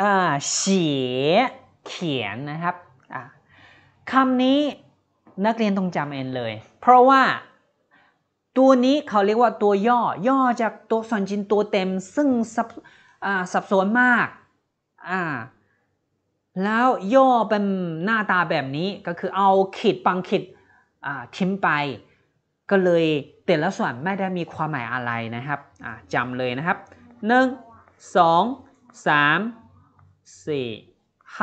อ่าเขียเขียนนะครับอ่าคำนี้นักเรียนต้องจำเองเลย เพราะว่า ตัวนี้เขาเรียกว่าตัวย่อย่อจากตัวสันจินตัวเต็ม ซึ่งสับสับสนมากอ่าแล้วย่อเป็นหน้าตาแบบนี้ก็คือเอาขีดปังขีดทิ้มไป ก็เลยแต่ละส่วนไม่ได้มีความหมายอะไรนะครับจำเลยนะครับหนึ่งงสอสาม C. 五。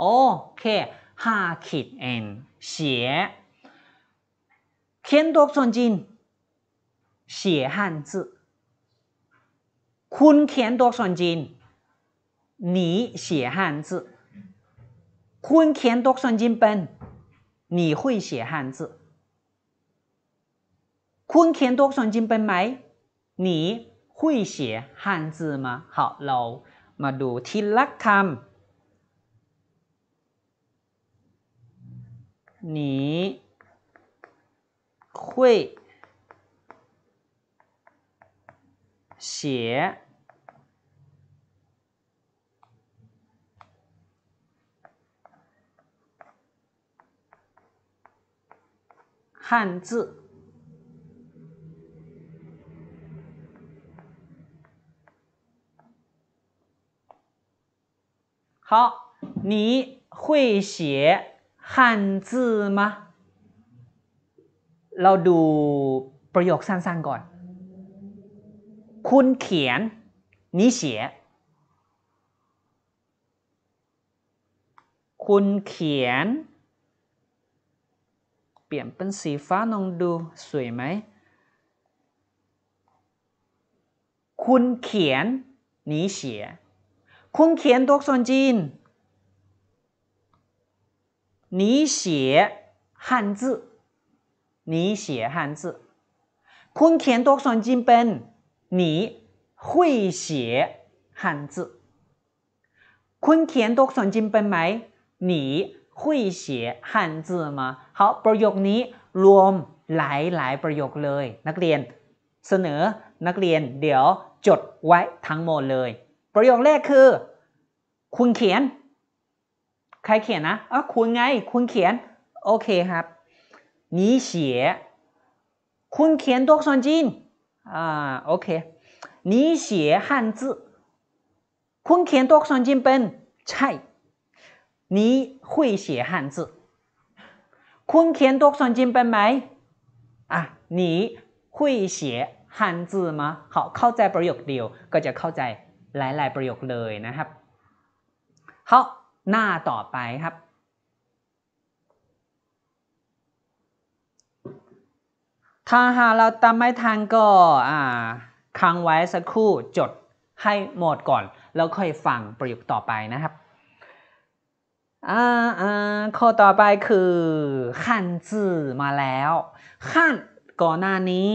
O.K. 五撇 n 写。Ken 多算金。写汉字。坤 Ken 多算金。你写汉字。坤 Ken 多算金本。你会写汉字？坤 Ken 多算金本没？你会写汉字吗？好喽。มาดูทีละคำหนีคุยเสียนฮั汉字好，你会写汉字吗？เราดูประโยคสั้นๆก่อน คุณเขียน你写คุณเขียน เปลี่ยน เป็นสีฟ้าลองดูสวยไหม คุณเขียน你写คุณเขียนตัวอักษรจีน你写汉字你写汉字คุณเขียนตัวอักษรจีนเป็น你会写汉字คุณเขียนตัวอักษรจีนเป็นไหม你会写汉字吗好ประโยคนี้รวมหลายหลายประโยคเลย นักเรียน เสนอนักเรียนเดี๋ยวจดไว้ทั้งหมดเลยประโยคแรกคือ คุณเขียนใครเขียนนะอ๋อคุณไงคุณเขียนโอเคครับนีเสียคุณเขียนตัวอักษรจีนอ่าโอเคนีเสียนจืคุณเขียนตัวอักษรจีนเป็น ใช่你会写汉字คุณเขียนตัวอักษรจีนเป็นไหมอ่ะ你会写汉字吗好เข้าใจประโยคเดียวก็จะเข้าใจหลาย ๆ ประโยคเลยนะครับ เขาหน้าต่อไปครับ ถ้าหา เราตามไม่ทันก็ค้างไว้สักครู่จดให้หมดก่อน แล้วค่อยฟังประโยคต่อไปนะครับ อ่าอ่าข้อต่อไปคือขั้นจื่อมาแล้ว ขั้นก่อนหน้านี้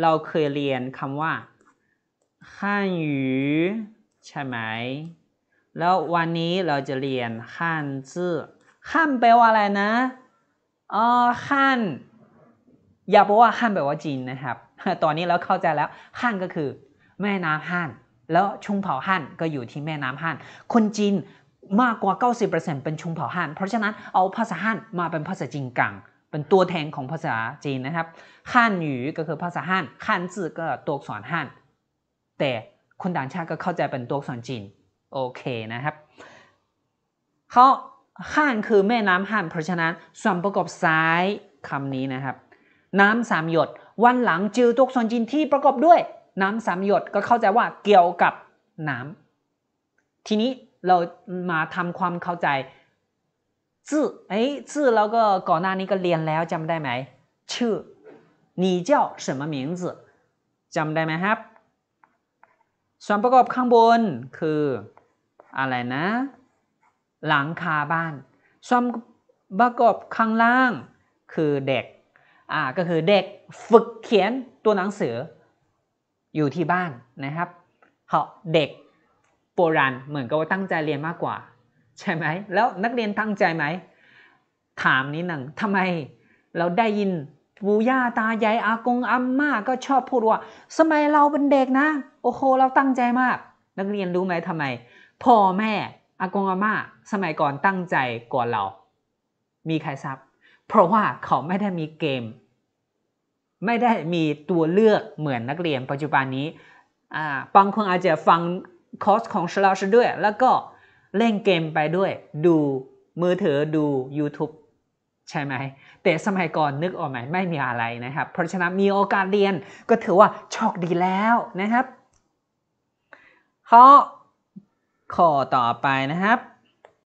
เราเคยเรียนคำว่าขั้นอยู่ใช่ไหม แล้ววันนี้เราจะเรียนขั้นซื่อขั้นแปลว่าอะไรนะอ๋อขั้นอย่าบอกว่าขั้นแปลว่าจีนนะครับ ตอนนี้เราเข้าใจแล้วขั้นก็คือ แม่น้ำฮั่น แล้วชุมเผ่าฮั่นก็อยู่ที่แม่น้ำฮั่น คนจีนมากกว่า 90%เป็นชุมเผ่าฮั่น เพราะฉะนั้นเอาภาษาฮั่นมาเป็นภาษาจีนกลาง เป็นตัวแทนของภาษาจีนนะครับฮั่นหยูก็คือภาษาฮั่นฮั่นจื่อก็ตัวอักษรฮั่น แต่คนต่างชาติก็เข้าใจเป็นตัวอักษรจีนโอเคนะครับเขาห้านคือแม่น้ำห้านเพราะฉะนั้นส่วนประกอบซ้ายคำนี้นะครับ น้ำสามหยดวันหลังจือตัวอักษรจีนที่ประกอบด้วย น้ำสามหยดก็เข้าใจว่าเกี่ยวกับน้ำทีนี้เรามาทำความเข้าใจจื่อไอ้จื่อเราก็ก่อนหน้านี้ก็เรียนแล้วจำได้ไหมชื่อ你叫什么名字จำได้ไหมครับส่วนประกอบข้างบนคืออะไรนะ หลังคาบ้านส่วนประกอบข้างล่างคือเด็กอ่าก็คือเด็กฝึกเขียนตัวหนังสือ อยู่ที่บ้านนะครับเหาเด็กโบราณเหมือนกับว่าตั้งใจเรียนมากกว่า ใช่ไหม แล้วนักเรียนตั้งใจไหมถามนิดหนึ่งทำไมเราได้ยินปู่ย่าตายายอากงอาม่าก็ชอบพูดว่า สมัยเราเป็นเด็กนะโอ้โหเราตั้งใจมากนักเรียนรู้ไหมทำไมพ่อแม่อากงอาม่าสมัยก่อนตั้งใจก่อนเรา มีใครทราบเพราะว่าเขาไม่ได้มีเกม ไม่ได้มีตัวเลือกเหมือนนักเรียนปัจจุบันนี้บางคนอาจจะฟังคอร์สของชลาชด้วยแล้วก็เล่นเกมไปด้วย ดูมือถือดู YouTube ใช่ไหมแต่สมัยก่อนนึกออกไหมไม่มีอะไรนะครับ เพราะฉะนั้นมีโอกาสเรียนก็ถือว่าโชคดีแล้วนะครับข้อข้อต่อไปนะครับ